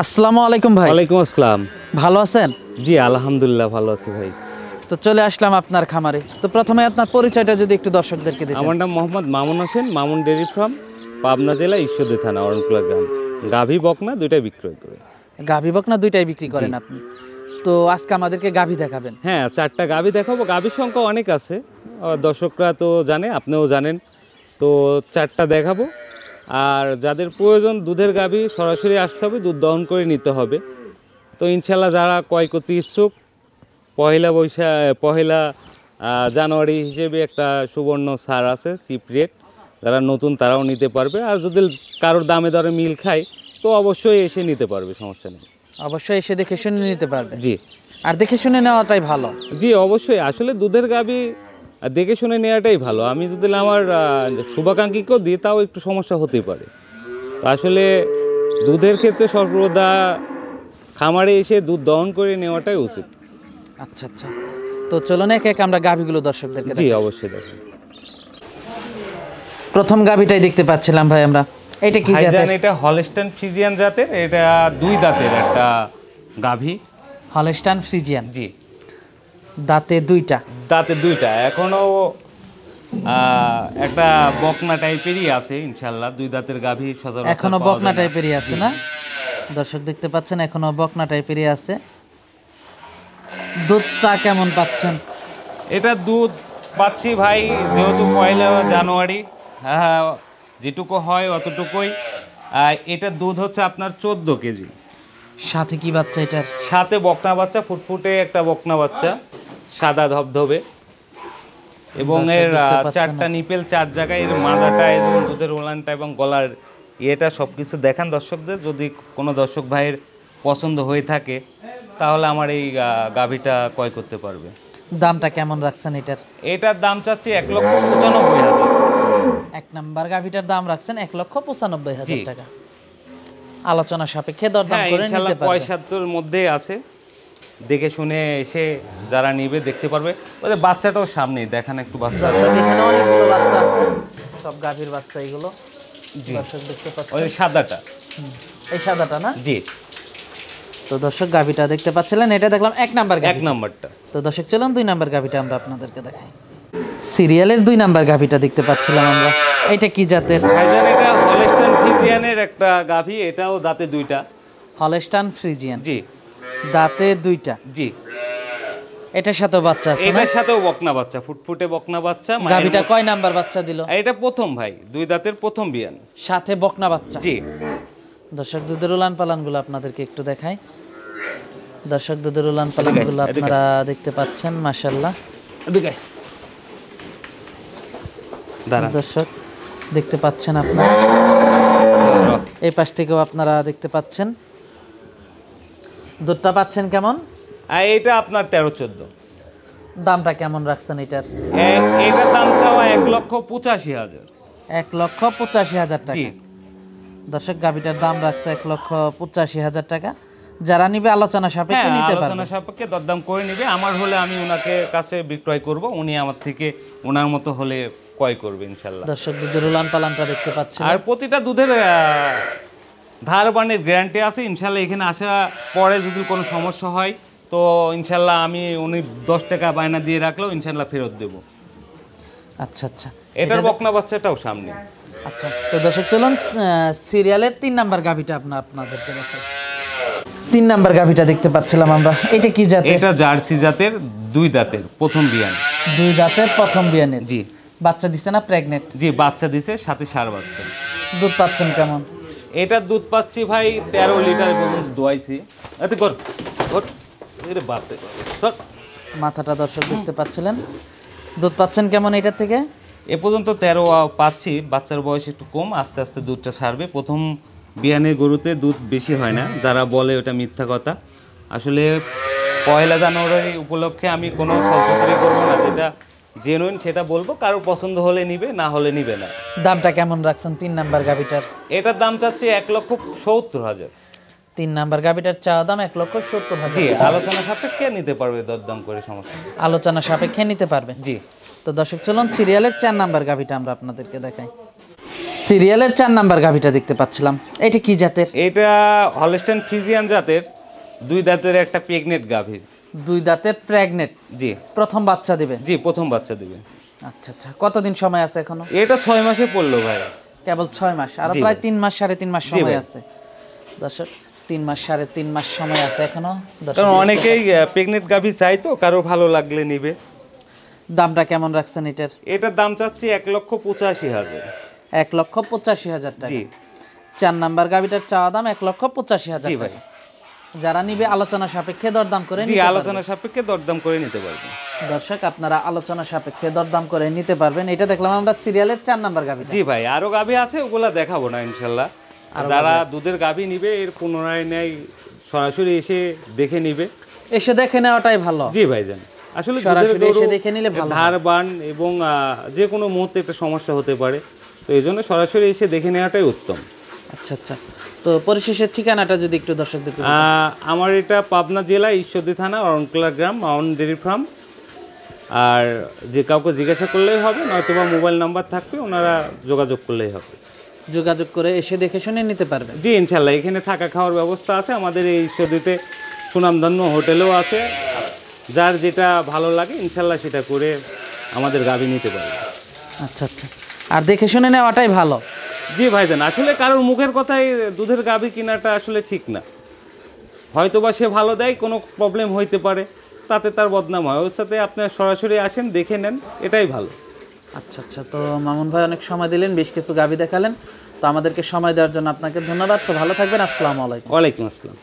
আসসালামু আলাইকুম ভাই ওয়ালাইকুম আসসালাম ভালো আছেন জি আলহামদুলিল্লাহ ভালো আছি ভাই তো চলে আসলাম আপনার খামারে তো প্রথমে আপনার পরিচয়টা যদি একটু দর্শকদেরকে দিই আমার নাম মোহাম্মদ মামুন হোসেন মামুন ডেরি ফার্ম পাবনা জেলা ঈশ্বরদী থানা অরণকুলা গ্রাম গাভী বকনা দুইটাই বিক্রয় করে গাভী বকনা দুইটাই বিক্রি করেন আপনি তো আজকে আমাদেরকে গাভী দেখাবেন হ্যাঁ চারটা গাভী দেখাবো গাভীর সংখ্যা অনেক আছে দর্শকরা তো জানে আপনিও জানেন তো চারটা দেখাবো আর যাদের প্রয়োজন দুধের গাভি সরাসরি আসতে হবে দুধ দহন করে নিতে হবে তো ইনশাল্লাহ যারা ক্রয় করতে ইচ্ছুক পহেলা বৈশাখ পহেলা জানুয়ারি হিসেবে একটা সুবর্ণ সার আছে চিপ রেট যারা নতুন তারাও নিতে পারবে আর যদি কারোর দামে দরে মিল খায় তো অবশ্যই এসে নিতে পারবে সমস্যা নেই অবশ্যই এসে দেখে শুনে নিতে পারবে জি আর দেখে শুনে নেওয়াটাই ভালো জি অবশ্যই আসলে দুধের গাভি আর দেখে শুনে নেওয়াটাই ভালো আমি যদি আমার শুভাকাঙ্ক্ষীকেও দিই তাও একটু সমস্যা হতে পারে তো আসলে দুধের ক্ষেত্রে সর্বদা খামারে এসে দুধ দহন করে নেওয়াটাই উচিত আচ্ছা আচ্ছা তো চলুন এক এক আমরা গাভীগুলো দর্শকদের জি অবশ্যই দেখুন প্রথম গাভীটাই দেখতে পাচ্ছিলাম ভাই আমরা এটা কি জাতের এটা হলস্টাইন ফ্রিজিয়ান জাতের এটা দুই দাঁতের একটা গাভী হলস্টাইন ফ্রিজিয়ান জি দাঁতে দুইটা দাঁতে দুইটা এখনও একটা বকনা টাইপেরই আছে ইনশাল্লাহ দুই দাঁতের গাভী সাধারণত এখনো বকনা টাইপেরই আছে না দর্শক দেখতে পাচ্ছেন এখনো বকনা টাইপেরই আছে দুধটা কেমন পাচ্ছেন এটা দুধ পাচ্ছি ভাই যেহেতু পয়লা জানুয়ারি হ্যাঁ, হ্যাঁ যেটুকু হয় অতটুকুই এটা দুধ হচ্ছে আপনার চোদ্দ কেজি সাথে কি বাচ্চা এটার সাথে বকনা বাচ্চা ফুটফুটে একটা বকনা বাচ্চা সাদা ধবধবে এবং এর চারটা নিপেল চার জায়গায় এর মাজাটা এবং দুধের ওলানটা এবং গলার ইয়েটা সব কিছু দেখান দর্শকদের যদি কোনো দর্শক ভাইয়ের পছন্দ হয়ে থাকে তাহলে আমার এই গাভীটা ক্রয় করতে পারবে দামটা কেমন রাখছেন এটার এটার দাম চাচ্ছি এক লক্ষ পঁচানব্বই হাজার এক নাম্বার গাভীটার দাম রাখছেন এক লক্ষ পঁচানব্বই হাজার টাকা আলোচনা সাপেক্ষে দরদাম হ্যাঁ, করে নিতে পারবে পঁয়ষট্টির মধ্যে আছে দেখে শুনে এসে যারা নিবে দেখতে পারবে ওদের বাচ্চাটাও সামনেই দেখেন একটু বাচ্চা সব গাভীর বাচ্চা এগুলো সাদাটা এই সাদাটা না জি তো দর্শক গাভীটা দেখতে পাচ্ছিলেন এটা দেখলাম এক নাম্বার এক নাম্বারটা তো দর্শক চলুন দুই নাম্বার গাভীটা আমরা আপনাদেরকে দেখাই সিরিয়ালের দুই নাম্বার গাভীটা দেখতে পাচ্ছিলাম আমরা এটা কি জাতের এটা হলস্টান ফ্রিজিয়ানের একটা গাভী এটাও দাঁতে দুইটা হলস্টান ফ্রিজিয়ান জি দাঁতে দুইটা জি এটার সাথে বাচ্চা আছে এটার সাথেও বকনা বাচ্চা ফুটফুটে বকনা বাচ্চা গাবিটা কয় নাম্বার বাচ্চা দিল এটা প্রথম ভাই দুই দাঁতের প্রথম বিয়ান সাথে বকনা বাচ্চা জি দর্শক দুধের উলান পালানগুলো আপনাদেরকে একটু দেখাই দর্শক দুধের উলান পালানগুলো আপনারা দেখতে পাচ্ছেন মাশাল্লাহ দর্শক দেখতে পাচ্ছেন আপনারা এই পাশ থেকেও আপনারা দেখতে পাচ্ছেন দুধটা পাচ্ছেন কেমন আর এটা আপনার তেরো চোদ্দ দামটা কেমন রাখছেন এটার এটার দাম চাও এক লক্ষ পঁচাশি হাজার এক লক্ষ পঁচাশি হাজার টাকা দর্শক গাভিটার দাম রাখছে এক লক্ষ পঁচাশি হাজার টাকা যারা নিবে আলোচনা সাপেক্ষে হ্যাঁ, নিতে পারবে আলোচনা সাপেক্ষে দরদাম করে নিবে আমার হলে আমি ওনাকে কাছে বিক্রয় করব উনি আমার থেকে ওনার মতো হলে ক্রয় করবে ইনশাল্লাহ দর্শক দুধের উলান পালানটা দেখতে পাচ্ছেন আর প্রতিটা দুধের ধার গ্যারান্টি আছে ইনশাল্লাহ এখানে আসা পরে যদি কোনো সমস্যা হয় তো ইনশাল্লাহ আমি উনি দশ টাকা বায়না দিয়ে রাখলেও ইনশাল্লাহ ফেরত দেব আচ্ছা আচ্ছা এটার বকনা বাচ্চাটাও সামনে আচ্ছা তো দর্শক চলুন সিরিয়ালের তিন নাম্বার গাভিটা আপনার আপনাদের তিন নাম্বার গাভিটা দেখতে পাচ্ছিলাম আমরা এটা কি জাতের এটা জার্সি জাতের দুই দাঁতের প্রথম বিয়ান দুই দাঁতের প্রথম বিয়ানের জি বাচ্চা দিছে না প্রেগনেন্ট জি বাচ্চা দিছে সাথে সার বাচ্চা দুধ পাচ্ছেন কেমন এটা দুধ পাচ্ছি ভাই তেরো লিটার দোয়াইছি মাথাটা দর্শক দেখতে পাচ্ছিলেন দুধ পাচ্ছেন কেমন এটা থেকে এ পর্যন্ত তেরো পাচ্ছি বাচ্চার বয়স একটু কম আস্তে আস্তে দুধটা ছাড়বে প্রথম বিয়ানে গরুতে দুধ বেশি হয় না যারা বলে ওটা মিথ্যা কথা আসলে পয়লা জানুয়ারি উপলক্ষে আমি কোনো সচেতনই করবো না যেটা জেনুইন সেটা বলবো কারো পছন্দ হলে নিবে না হলে নিবে না দামটা কেমন রাখছেন তিন নাম্বার গাবিটার এটার দাম চাচ্ছি এক লক্ষ সত্তর হাজার তিন নাম্বার গাবিটার চাওয়া দাম এক লক্ষ সত্তর হাজার জি আলোচনা সাপেক্ষে নিতে পারবে দরদাম করে সমস্যা আলোচনা সাপেক্ষে নিতে পারবে জি তো দর্শক চলুন সিরিয়ালের চার নাম্বার গাবিটা আমরা আপনাদেরকে দেখাই সিরিয়ালের চার নাম্বার গাভিটা দেখতে পাচ্ছিলাম এটা কি জাতের এটা হলস্টেন ফিজিয়ান জাতের দুই দাঁতের একটা প্রেগনেন্ট গাভীর দুই দাঁতে প্রেগনেন্ট জি প্রথম বাচ্চা দিবে জি প্রথম বাচ্চা দিবে আচ্ছা আচ্ছা কতদিন সময় আছে এখনো এটা ছয় মাসে পড়লো ভাই কেবল ছয় মাস আর প্রায় তিন মাস সাড়ে তিন মাস সময় আছে দর্শক তিন মাস সাড়ে তিন মাস সময় আছে এখনো কারণ অনেকেই প্রেগনেন্ট গাভি চাই তো কারো ভালো লাগলে নিবে দামটা কেমন রাখছেন এটার এটার দাম চাচ্ছি এক লক্ষ পঁচাশি হাজার এক লক্ষ পঁচাশি হাজার টাকা চার নাম্বার গাভিটার চাওয়া দাম এক লক্ষ পঁচাশি হাজার টাকা যারা নিবে আলোচনা সাপেক্ষে দরদাম করে নিতে আলোচনা সাপেক্ষে দরদাম করে নিতে পারবেন দর্শক আপনারা আলোচনা সাপেক্ষে দরদাম করে নিতে পারবেন এটা দেখলাম আমরা সিরিয়ালের চার নাম্বার গাভী জি ভাই আরো গাভী আছে ওগুলা দেখাবো না ইনশাল্লাহ যারা দুধের গাভী নিবে এর পুনরায় নেয় সরাসরি এসে দেখে নিবে এসে দেখে নেওয়াটাই ভালো জি ভাই জান আসলে সরাসরি এসে দেখে নিলে ভালো ধার বান এবং যে কোনো মুহূর্তে একটা সমস্যা হতে পারে তো এই জন্য সরাসরি এসে দেখে নেওয়াটাই উত্তম আচ্ছা আচ্ছা তো পরিশেষের ঠিকানাটা যদি একটু দর্শকদের আমার এটা পাবনা জেলা ঈশ্বরদী থানা অরণকলা গ্রাম মাউন্ট ডেরি ফার্ম আর যে কাউকে জিজ্ঞাসা করলেই হবে নয়তো বা মোবাইল নাম্বার থাকবে ওনারা যোগাযোগ করলেই হবে যোগাযোগ করে এসে দেখে শুনে নিতে পারবে জি ইনশাল্লাহ এখানে থাকা খাওয়ার ব্যবস্থা আছে আমাদের এই ঈশ্বরদীতে সুনামধন্য হোটেলও আছে যার যেটা ভালো লাগে ইনশাল্লাহ সেটা করে আমাদের গাবি নিতে পারবে আচ্ছা আচ্ছা আর দেখে শুনে নেওয়াটাই ভালো জি ভাইজান আসলে কারোর মুখের কথাই দুধের গাভি কেনাটা আসলে ঠিক না হয়তোবা সে ভালো দেয় কোনো প্রবলেম হইতে পারে তাতে তার বদনাম হয় ওর সাথে আপনার সরাসরি আসেন দেখে নেন এটাই ভালো আচ্ছা আচ্ছা তো মামুন ভাই অনেক সময় দিলেন বেশ কিছু গাভি দেখালেন তো আমাদেরকে সময় দেওয়ার জন্য আপনাকে ধন্যবাদ তো ভালো থাকবেন আসসালামু আলাইকুম ওয়ালাইকুম আসসালাম